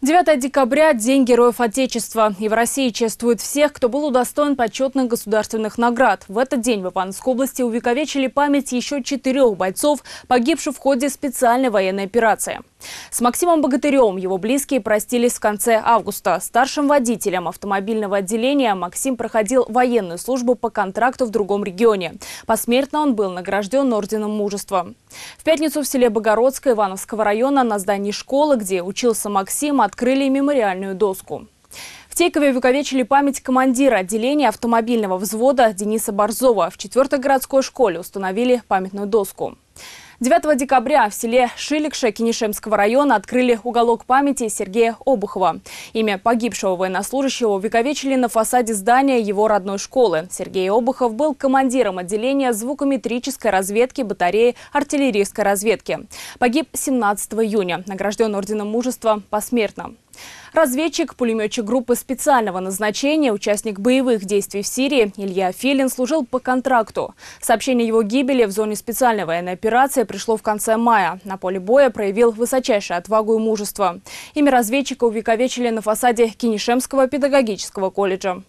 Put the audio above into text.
9 декабря – День Героев Отечества. И в России чествуют всех, кто был удостоен почетных государственных наград. В этот день в Ивановской области увековечили память еще четырех бойцов, погибших в ходе специальной военной операции. С Максимом Богатырем его близкие простились в конце августа. Старшим водителем автомобильного отделения Максим проходил военную службу по контракту в другом регионе. Посмертно он был награжден Орденом Мужества. В пятницу в селе Богородское Ивановского района на здании школы, где учился Максим, открыли мемориальную доску. В Тейкове увековечили память командира отделения автомобильного взвода Дениса Борзова. В 4 городской школе установили памятную доску. 9 декабря в селе Шиликше Кинишемского района открыли уголок памяти Сергея Обухова. Имя погибшего военнослужащего увековечили на фасаде здания его родной школы. Сергей Обухов был командиром отделения звукометрической разведки батареи артиллерийской разведки. Погиб 17 июня, награжден Орденом Мужества посмертно. Разведчик, пулеметчик группы специального назначения, участник боевых действий в Сирии Илья Филин служил по контракту. Сообщение его гибели в зоне специальной военной операции пришло в конце мая. На поле боя проявил высочайшую отвагу и мужество. Имя разведчика увековечили на фасаде Кинешемского педагогического колледжа.